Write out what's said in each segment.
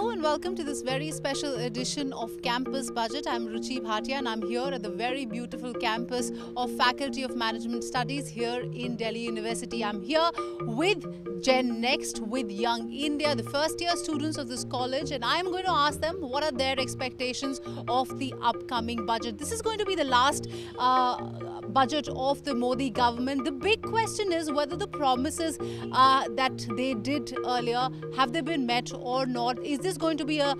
know and welcome to this very special edition of Campus Budget. I'm Ruchi Bhatia and I'm here at the very beautiful campus of Faculty of Management Studies here in Delhi University. I'm here with Gen Next with Young India, the first year students of this college and I'm going to ask them what are their expectations of the upcoming budget. This is going to be the last uh, budget of the Modi government. The big question is whether the promises uh, that they did earlier, have they been met or not? Is this going going to be a,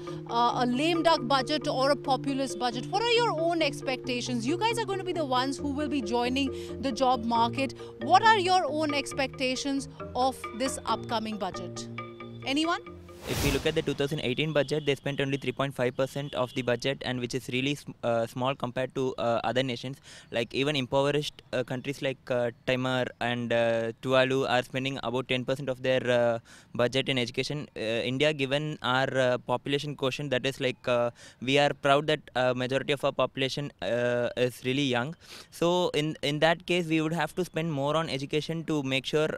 a lame duck budget or a populist budget? What are your own expectations? You guys are going to be the ones who will be joining the job market. What are your own expectations of this upcoming budget? Anyone? If we look at the 2018 budget, they spent only 3.5% of the budget, and which is really uh, small compared to uh, other nations. Like even impoverished uh, countries like uh, Timor and uh, Tuvalu are spending about 10% of their uh, budget in education. India, given our population quotient, that is like we are proud that majority of our population is really young. So in in that case, we would have to spend more on education to make sure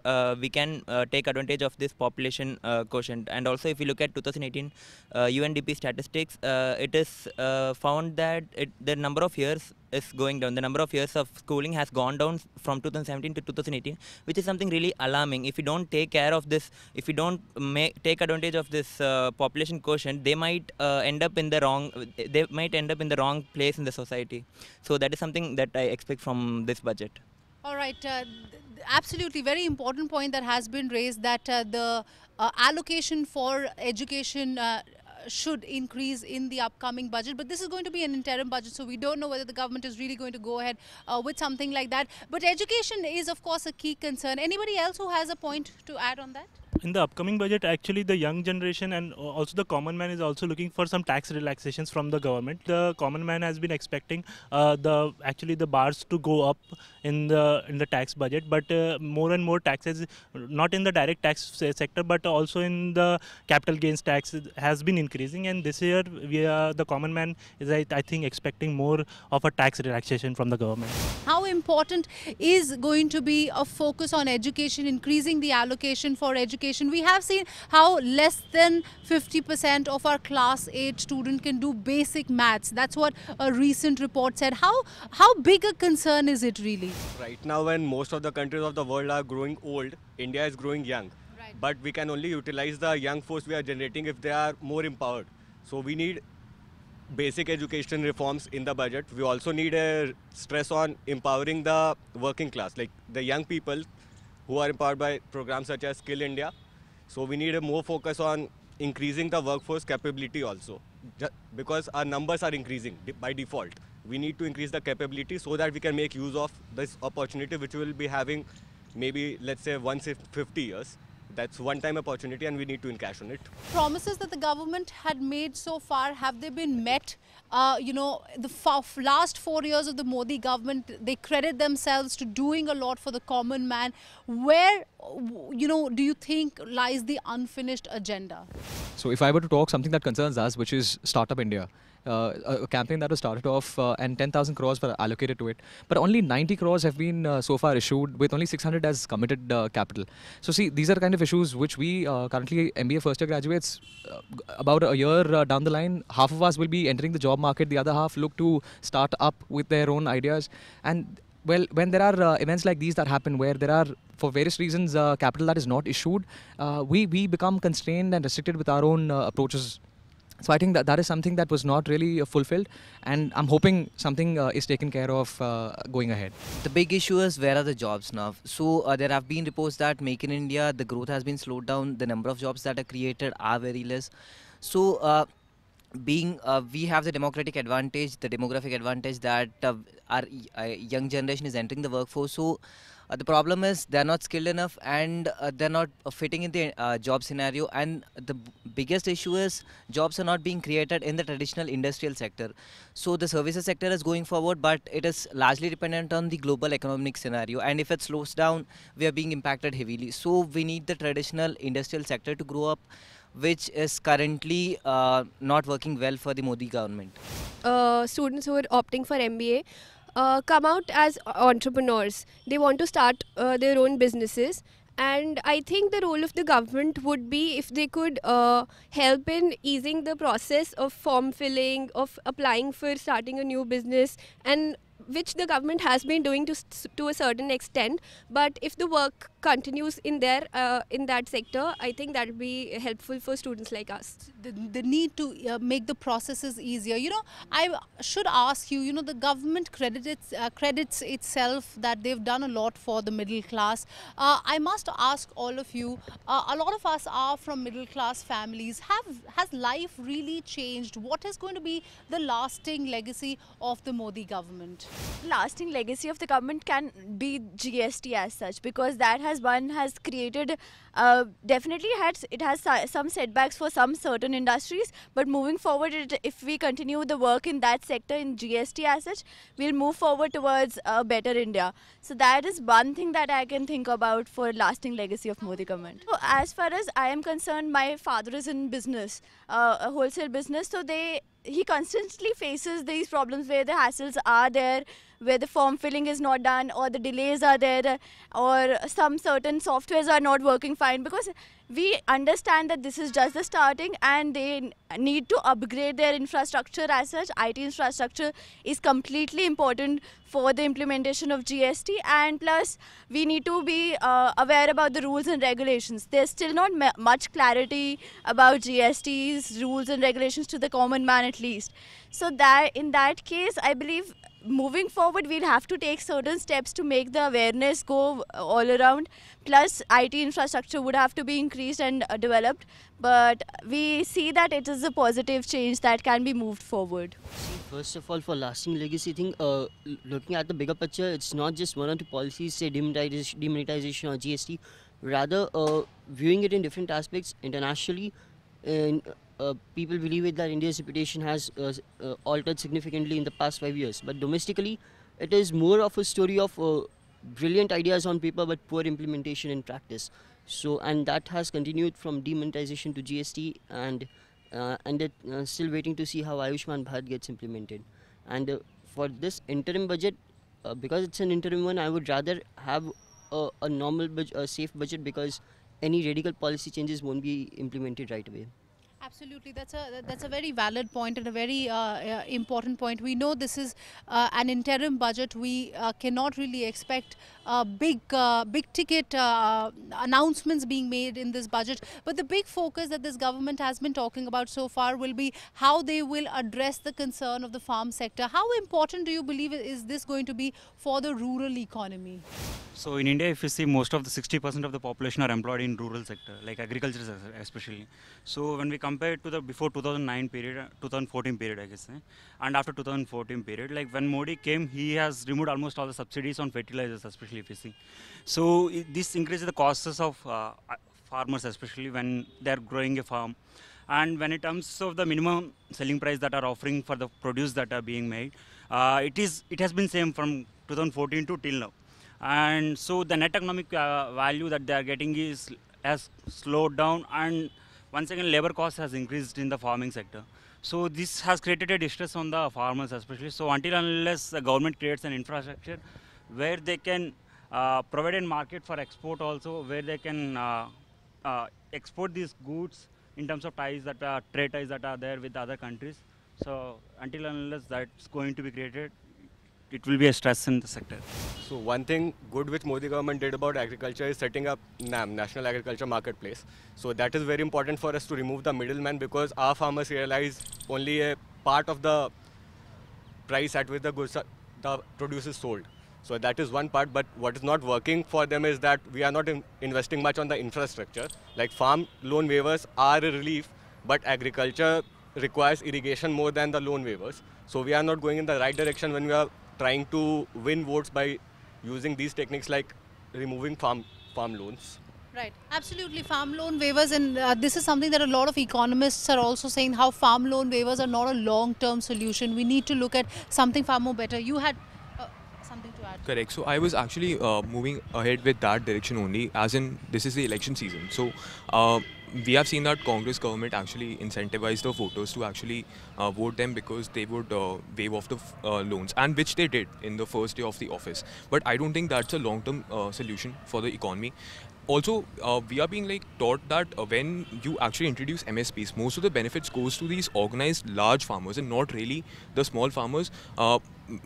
we can take advantage of this population quotient, and also if you look at 2018 UNDP uh, statistics, uh, it is uh, found that it, the number of years is going down. The number of years of schooling has gone down from 2017 to 2018, which is something really alarming. If you don't take care of this, if you don't make, take advantage of this uh, population quotient, they might uh, end up in the wrong. They might end up in the wrong place in the society. So that is something that I expect from this budget. All right. Uh, absolutely very important point that has been raised that uh, the uh, allocation for education uh, should increase in the upcoming budget. But this is going to be an interim budget, so we don't know whether the government is really going to go ahead uh, with something like that. But education is, of course, a key concern. Anybody else who has a point to add on that? in the upcoming budget actually the young generation and also the common man is also looking for some tax relaxations from the government the common man has been expecting uh, the actually the bars to go up in the in the tax budget but uh, more and more taxes not in the direct tax sector but also in the capital gains tax has been increasing and this year we are, the common man is I, I think expecting more of a tax relaxation from the government how important is going to be a focus on education increasing the allocation for education education. We have seen how less than 50% of our class 8 student can do basic maths. That's what a recent report said. How, how big a concern is it really? Right now when most of the countries of the world are growing old, India is growing young. But we can only utilize the young force we are generating if they are more empowered. So we need basic education reforms in the budget. We also need a stress on empowering the working class, like the young people who are empowered by programs such as Skill India. So we need a more focus on increasing the workforce capability also because our numbers are increasing by default. We need to increase the capability so that we can make use of this opportunity which we will be having maybe let's say once in 50 years. That's one time opportunity and we need to encash on it. Promises that the government had made so far, have they been met uh, you know, the last four years of the Modi government, they credit themselves to doing a lot for the common man. Where you know, do you think lies the unfinished agenda? So if I were to talk something that concerns us, which is Startup India, uh, a campaign that was started off uh, and 10,000 crores were allocated to it. But only 90 crores have been uh, so far issued with only 600 as committed uh, capital. So see, these are kind of issues which we uh, currently MBA first year graduates uh, about a year down the line, half of us will be entering the job market. The other half look to start up with their own ideas. And well, when there are uh, events like these that happen, where there are, for various reasons, uh, capital that is not issued, uh, we we become constrained and restricted with our own uh, approaches. So I think that that is something that was not really uh, fulfilled, and I'm hoping something uh, is taken care of going ahead. The big issue is where are the jobs now? So there have been reports that Make in India, the growth has been slowed down, the number of jobs that are created are very less. So being uh, we have the democratic advantage the demographic advantage that uh, our uh, young generation is entering the workforce so uh, the problem is they're not skilled enough and uh, they're not uh, fitting in the job scenario and the biggest issue is jobs are not being created in the traditional industrial sector so the services sector is going forward but it is largely dependent on the global economic scenario and if it slows down we are being impacted heavily so we need the traditional industrial sector to grow up which is currently uh, not working well for the Modi government? Uh, students who are opting for MBA uh, come out as entrepreneurs. They want to start uh, their own businesses. And I think the role of the government would be if they could uh, help in easing the process of form filling, of applying for starting a new business, and which the government has been doing to, to a certain extent. But if the work continues in there, uh, in that sector, I think that will be helpful for students like us. The, the need to uh, make the processes easier. You know, I should ask you, you know, the government credits, uh, credits itself that they've done a lot for the middle class. Uh, I must ask all of you, uh, a lot of us are from middle class families. Have Has life really changed? What is going to be the lasting legacy of the Modi government? lasting legacy of the government can be GST as such because that has one has created uh, definitely has it has some setbacks for some certain industries but moving forward it, if we continue the work in that sector in GST as such we'll move forward towards a better India so that is one thing that I can think about for lasting legacy of Modi government so as far as I am concerned my father is in business uh, a wholesale business so they he constantly faces these problems where the hassles are there where the form filling is not done or the delays are there or some certain softwares are not working fine because we understand that this is just the starting and they need to upgrade their infrastructure as such. IT infrastructure is completely important for the implementation of GST and plus we need to be uh, aware about the rules and regulations. There's still not much clarity about GST's rules and regulations to the common man at least. So that in that case, I believe moving forward we'll have to take certain steps to make the awareness go uh, all around plus IT infrastructure would have to be increased and uh, developed but we see that it is a positive change that can be moved forward. First of all for lasting legacy thing uh, looking at the bigger picture it's not just one or two policies say demonetization, or GST rather uh, viewing it in different aspects internationally uh, people believe it that India's reputation has uh, uh, altered significantly in the past five years. But domestically, it is more of a story of uh, brilliant ideas on paper but poor implementation in practice. So, and that has continued from demonetization to GST, and uh, and it, still waiting to see how Ayushman Bharat gets implemented. And for this interim budget, because it's an interim one, I would rather have a, a normal, a safe budget because any radical policy changes won't be implemented right away. Absolutely, that's a that's a very valid point and a very uh, uh important point. We know this is uh, an interim budget. We uh, cannot really expect uh, big big ticket announcements being made in this budget. But the big focus that this government has been talking about so far will be how they will address the concern of the farm sector. How important do you believe is this going to be for the rural economy? So in India, if you see, most of the 60% of the population are employed in rural sector, like agriculture especially. So when we come compared to the before 2009 period, uh, 2014 period, I guess, eh? and after 2014 period, like when Modi came, he has removed almost all the subsidies on fertilizers, especially if you see. So this increases the costs of uh, uh, farmers, especially when they are growing a farm. And when it comes of the minimum selling price that are offering for the produce that are being made, uh, it is it has been same from 2014 to till now. And so the net economic uh, value that they are getting is has slowed down and once again, labor cost has increased in the farming sector. So this has created a distress on the farmers especially. So until unless the government creates an infrastructure where they can uh, provide a market for export also, where they can uh, uh, export these goods in terms of ties that are trade ties that are there with other countries. So until unless that's going to be created, it will be a stress in the sector. So one thing good which Modi government did about agriculture is setting up NAM, National Agriculture Marketplace. So that is very important for us to remove the middleman because our farmers realize only a part of the price at which the goods are, the produce is sold. So that is one part, but what is not working for them is that we are not in investing much on the infrastructure. Like farm loan waivers are a relief, but agriculture requires irrigation more than the loan waivers. So we are not going in the right direction when we are trying to win votes by using these techniques like removing farm farm loans. Right, absolutely. Farm loan waivers, and uh, this is something that a lot of economists are also saying how farm loan waivers are not a long term solution. We need to look at something far more better. You had uh, something to add. Correct. So I was actually uh, moving ahead with that direction only, as in this is the election season. So uh, we have seen that Congress government actually incentivized the voters to actually uh, vote them because they would uh, waive off the uh, loans, and which they did in the first day of the office. But I don't think that's a long-term uh, solution for the economy also uh, we are being like taught that uh, when you actually introduce msps most of the benefits goes to these organized large farmers and not really the small farmers uh,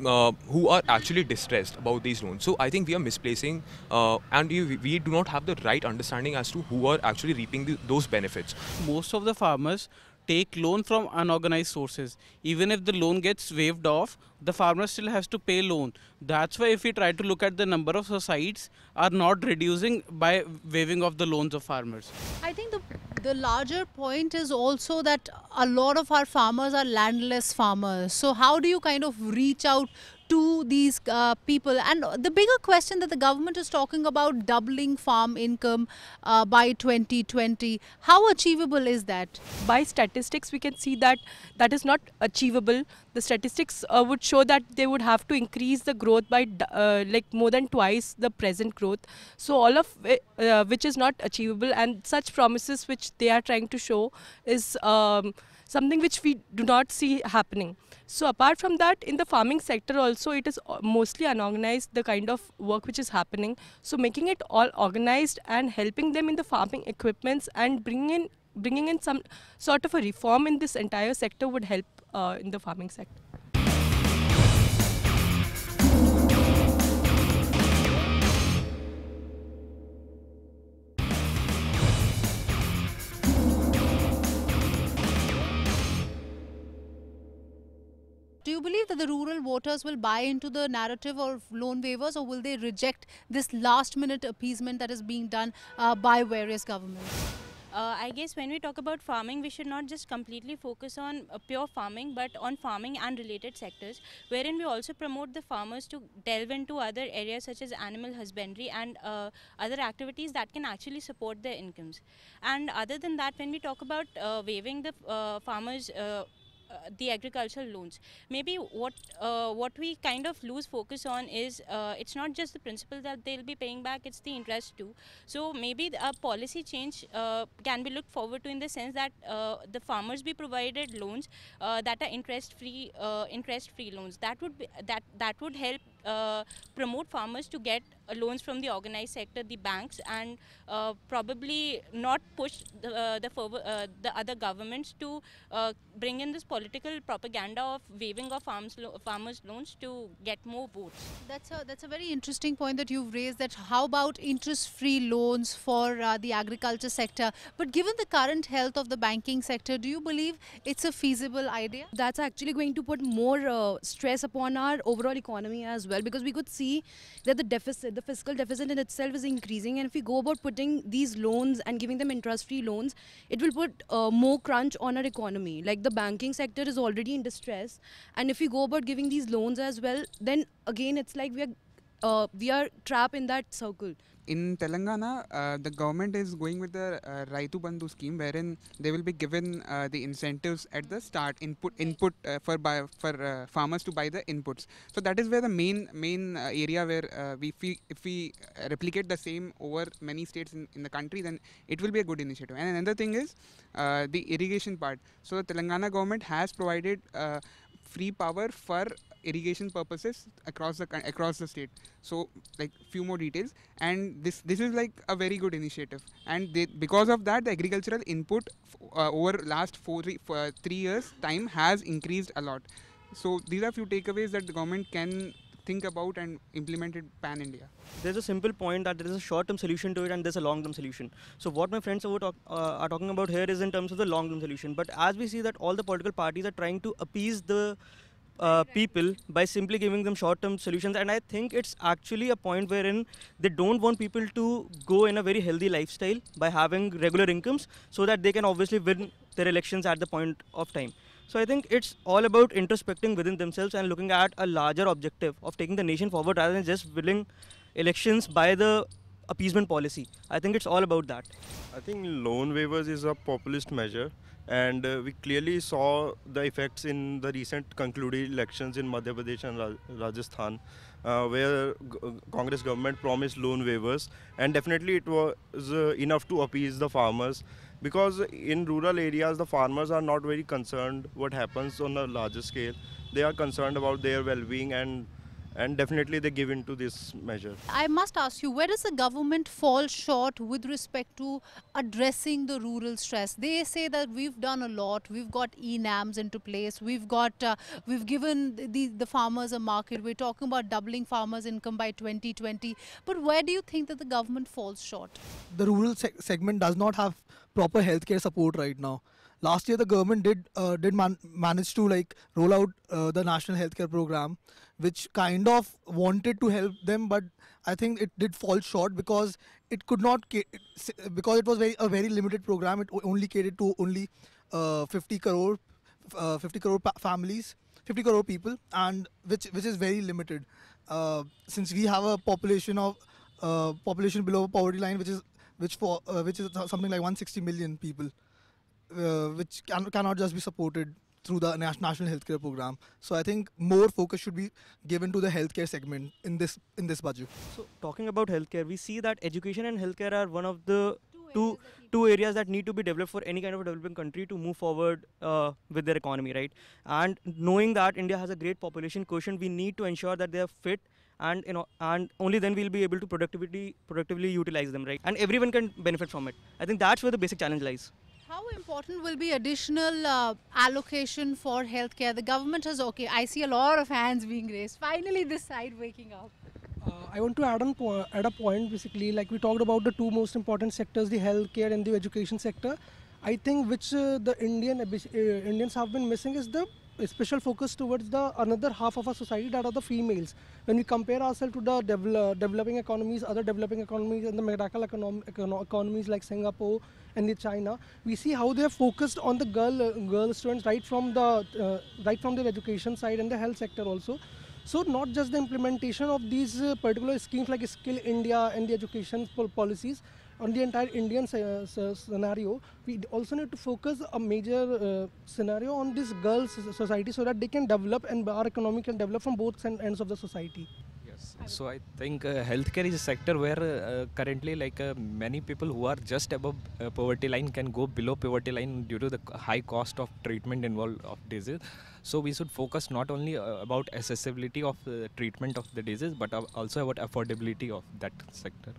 uh who are actually distressed about these loans so i think we are misplacing uh, and we, we, do not have the right understanding as to who are actually reaping the, those benefits most of the farmers take loan from unorganized sources. Even if the loan gets waived off, the farmer still has to pay loan. That's why if we try to look at the number of suicides, are not reducing by waiving off the loans of farmers. I think the, the larger point is also that a lot of our farmers are landless farmers. So how do you kind of reach out to these uh, people. And the bigger question that the government is talking about doubling farm income uh, by 2020, how achievable is that? By statistics, we can see that that is not achievable. The statistics uh, would show that they would have to increase the growth by uh, like more than twice the present growth. So all of it, uh, which is not achievable and such promises which they are trying to show is um, something which we do not see happening. So apart from that, in the farming sector also, it is uh, mostly unorganized, the kind of work which is happening. So making it all organized and helping them in the farming equipments and bringing in, bringing in some sort of a reform in this entire sector would help uh, in the farming sector. believe that the rural voters will buy into the narrative of loan waivers or will they reject this last minute appeasement that is being done uh, by various governments? Uh, I guess when we talk about farming, we should not just completely focus on uh, pure farming, but on farming and related sectors, wherein we also promote the farmers to delve into other areas such as animal husbandry and uh, other activities that can actually support their incomes. And other than that, when we talk about uh, waiving the uh, farmers' uh, uh, the agricultural loans. Maybe what uh, what we kind of lose focus on is uh, it's not just the principal that they'll be paying back; it's the interest too. So maybe a policy change uh, can be looked forward to in the sense that uh, the farmers be provided loans uh, that are interest-free interest-free loans. That would be that that would help promote farmers to get uh, loans from the organized sector, the banks, and uh, probably not push the uh, the, the other governments to bring in this political propaganda of waiving of farms lo farmers' loans to get more votes. That's a that's a very interesting point that you've raised. That how about interest-free loans for the agriculture sector? But given the current health of the banking sector, do you believe it's a feasible idea? That's actually going to put more uh, stress upon our overall economy as well because we could see that the deficit, the fiscal deficit in itself is increasing and if we go about putting these loans and giving them interest-free loans, it will put uh, more crunch on our economy. Like the banking sector is already in distress and if we go about giving these loans as well, then again it's like we are, uh, we are trapped in that circle in Telangana, uh, the government is going with the uh, Raitu Bandhu scheme, wherein they will be given uh, the incentives at the start, input input uh, for buy, for uh, farmers to buy the inputs. So that is where the main main uh, area where we if we replicate the same over many states in, in the country, then it will be a good initiative. And another thing is the irrigation part. So the Telangana government has provided free power for irrigation purposes across the across the state. So like few more details, and this this is like a very good initiative, and they, because of that, the agricultural input uh, over last uh, three years time has increased a lot. So these are few takeaways that the government can think about and implement it pan India? There's a simple point that there is a short-term solution to it and there's a long-term solution. So what my friends are, talk, uh, are talking about here is in terms of the long-term solution. But as we see that all the political parties are trying to appease the uh, people by simply giving them short-term solutions. And I think it's actually a point wherein they don't want people to go in a very healthy lifestyle by having regular incomes so that they can obviously win their elections at the point of time. So I think it's all about introspecting within themselves and looking at a larger objective of taking the nation forward rather than just winning elections by the appeasement policy. I think it's all about that. I think loan waivers is a populist measure and uh, we clearly saw the effects in the recent concluded elections in Madhya Pradesh and Raj Rajasthan, uh, where uh, Congress government promised loan waivers, and definitely it was uh, enough to appease the farmers because in rural areas the farmers are not very concerned what happens on a larger scale. They are concerned about their well-being and and definitely they give in to this measure. I must ask you, where does the government fall short with respect to addressing the rural stress? They say that we've done a lot, we've got ENAMs into place, we've got, uh, we've given the, the farmers a market, we're talking about doubling farmers' income by 2020, but where do you think that the government falls short? The rural se segment does not have proper healthcare support right now last year the government did uh, did man manage to like roll out uh, the national healthcare program which kind of wanted to help them, but I think it did fall short because it could not because it was very a very limited program. It only catered to only uh, 50 crore uh, 50 crore families, 50 crore people, and which which is very limited. Uh, since we have a population of uh, population below poverty line, which is which for uh, which is something like 160 million people, uh, which can, cannot just be supported through the national healthcare program. So I think more focus should be given to the healthcare segment in this in this budget. So talking about healthcare, we see that education and healthcare are one of the two two areas that need to be developed for any kind of developing country to move forward uh, with their economy, right? And knowing that India has a great population quotient, we need to ensure that they are fit and you know and only then we'll be able to productivity productively utilize them, right? And everyone can benefit from it. I think that's where the basic challenge lies. How important will be additional uh, allocation for healthcare? The government has, okay, I see a lot of hands being raised. Finally, this side waking up. Uh, I want to add on add a point basically like we talked about the two most important sectors the healthcare and the education sector I think which uh, the Indian uh, Indians have been missing is the special focus towards the another half of our society that are the females. When we compare ourselves to the devel uh, developing economies, other developing economies and the medical econom economies like Singapore and the China, we see how they are focused on the girl uh, girl students right from the uh, right from their education side and the health sector also. So not just the implementation of these uh, particular schemes like Skill India and the education policies, on the entire Indian scenario, we also need to focus a major uh, scenario on this girls' society so that they can develop and our economy can develop from both ends of the society. So I think uh, healthcare is a sector where uh, currently like uh, many people who are just above uh, poverty line can go below poverty line due to the high cost of treatment involved of disease. So we should focus not only uh, about accessibility of treatment of the disease but also about affordability of that sector.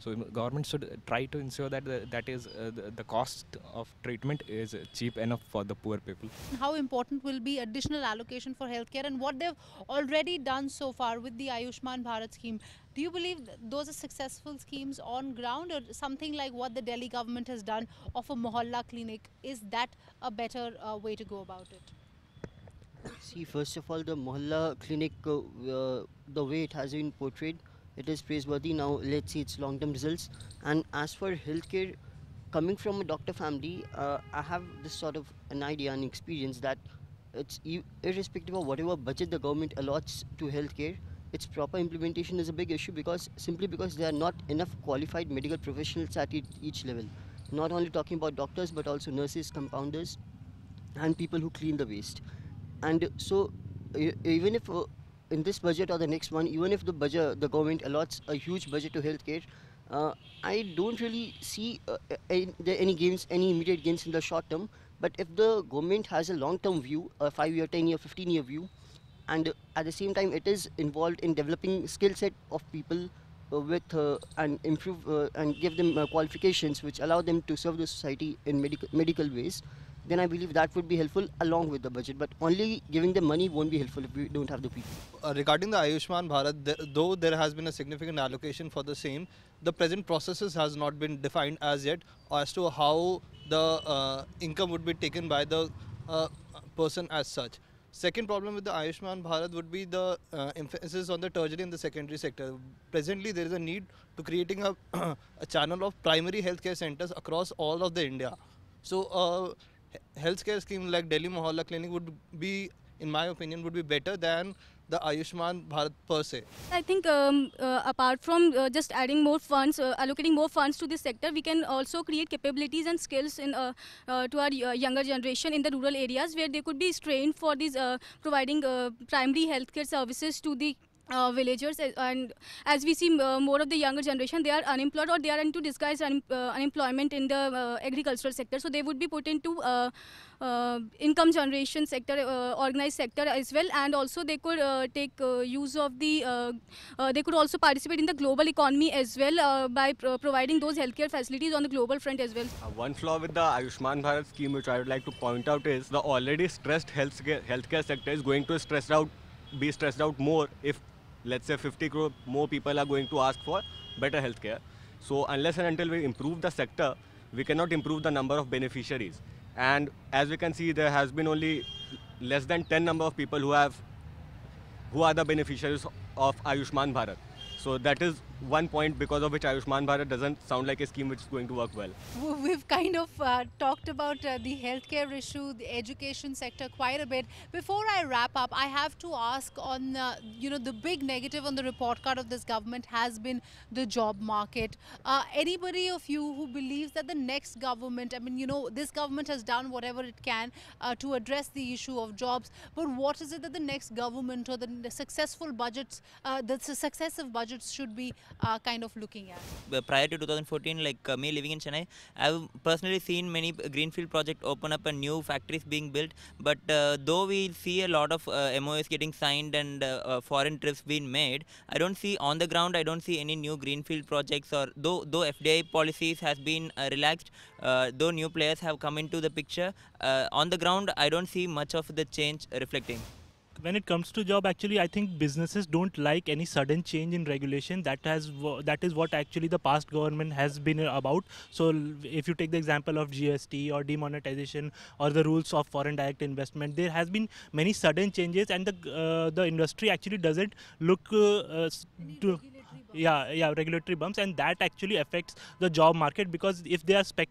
So government should try to ensure that the, that is uh, the, the, cost of treatment is cheap enough for the poor people. How important will be additional allocation for healthcare and what they've already done so far with the Ayushman Bharat scheme? Do you believe those are successful schemes on ground or something like what the Delhi government has done of a Mohalla clinic? Is that a better uh, way to go about it? See, first of all, the Mohalla clinic, uh, uh the way it has been portrayed, it is praiseworthy now let's see its long-term results and as for healthcare coming from a doctor family uh, i have this sort of an idea and experience that it's irrespective of whatever budget the government allots to healthcare its proper implementation is a big issue because simply because there are not enough qualified medical professionals at each level not only talking about doctors but also nurses compounders and people who clean the waste and so even if uh, in this budget or the next one, even if the budget, the government allots a huge budget to healthcare, uh, I don't really see uh, any, any gains, any immediate gains in the short term. But if the government has a long-term view, a five-year, ten-year, fifteen-year view, and at the same time it is involved in developing skill set of people uh, with uh, and improve uh, and give them uh, qualifications which allow them to serve the society in medical medical ways then I believe that would be helpful along with the budget. But only giving the money won't be helpful if we don't have the people. Uh, regarding the Ayushman Bharat, th though there has been a significant allocation for the same, the present processes has not been defined as yet as to how the uh, income would be taken by the uh, person as such. Second problem with the Ayushman Bharat would be the uh, emphasis on the tertiary and the secondary sector. Presently, there is a need to creating a, a channel of primary healthcare centers across all of the India. So uh, healthcare scheme like Delhi Mohalla Clinic would be, in my opinion, would be better than the Ayushman Bharat per se? I think um, uh, apart from uh, just adding more funds, uh, allocating more funds to this sector, we can also create capabilities and skills in uh, uh, to our uh, younger generation in the rural areas where they could be trained for these providing primary healthcare services to the uh, villagers eh, and as we see uh, more of the younger generation they are unemployed or they are into disguised un uh, unemployment in the uh, agricultural sector so they would be put into uh, uh, income generation sector organized sector as well and also they could take use of the they could also participate in the global economy as well by providing those healthcare facilities on the global front as well one flaw with the ayushman bharat scheme which i would like to point out is the already stressed healthcare healthcare sector is going to stress out be stressed out more if let's say 50 crore more people are going to ask for better healthcare. So unless and until we improve the sector, we cannot improve the number of beneficiaries. And as we can see, there has been only less than 10 number of people who have who are the beneficiaries of Ayushman Bharat. So that is one point because of which Ayushman Bharat doesn't sound like a scheme which is going to work well. We've kind of uh, talked about uh, the healthcare issue, the education sector quite a bit. Before I wrap up, I have to ask on, uh, you know, the big negative on the report card of this government has been the job market. Uh, anybody of you who believes that the next government, I mean, you know, this government has done whatever it can uh, to address the issue of jobs, but what is it that the next government or the, the successful budgets, uh, the successive budgets should be uh, kind of looking at? Uh, prior to 2014, like uh, me living in Chennai, I've personally seen many uh, greenfield projects open up and new factories being built. But uh, though we see a lot of uh, MOUs getting signed and foreign trips being made, I don't see on the ground. I don't see any new greenfield projects. Or though though FDI policies has been relaxed, though new players have come into the picture, on the ground I don't see much of the change reflecting when it comes to job actually i think businesses don't like any sudden change in regulation that has that is what actually the past government has been uh, about so if you take the example of gst or demonetization or the rules of foreign direct investment there has been many sudden changes and the uh, the industry actually doesn't look uh, uh to yeah yeah regulatory bumps and that actually affects the job market because if they are spec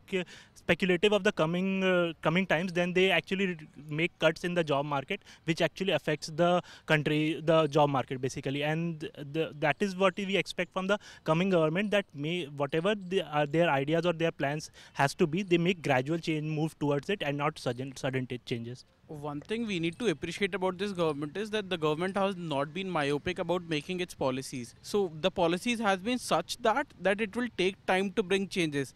speculative of the coming uh, coming times then they actually make cuts in the job market which actually affects the country the job market basically and the, that is what we expect from the coming government that may whatever uh, their ideas or their plans has to be they make gradual change move towards it and not sudden sudden changes one thing we need to appreciate about this government is that the government has not been myopic about making its policies. So the policies has been such that that it will take time to bring changes.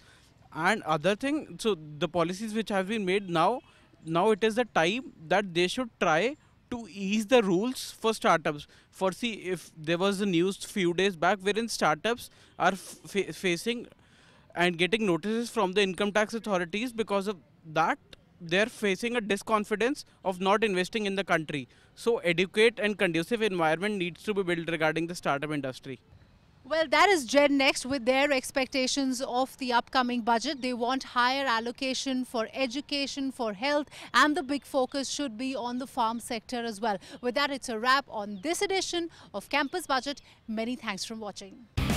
And other thing, so the policies which have been made now, now it is the time that they should try to ease the rules for startups. For see, if there was a news few days back wherein startups are facing and getting notices from the income tax authorities because of that they're facing a disconfidence of not investing in the country. So adequate and conducive environment needs to be built regarding the startup industry. Well, that is Gen Next with their expectations of the upcoming budget. They want higher allocation for education, for health, and the big focus should be on the farm sector as well. With that, it's a wrap on this edition of Campus Budget. Many thanks for watching.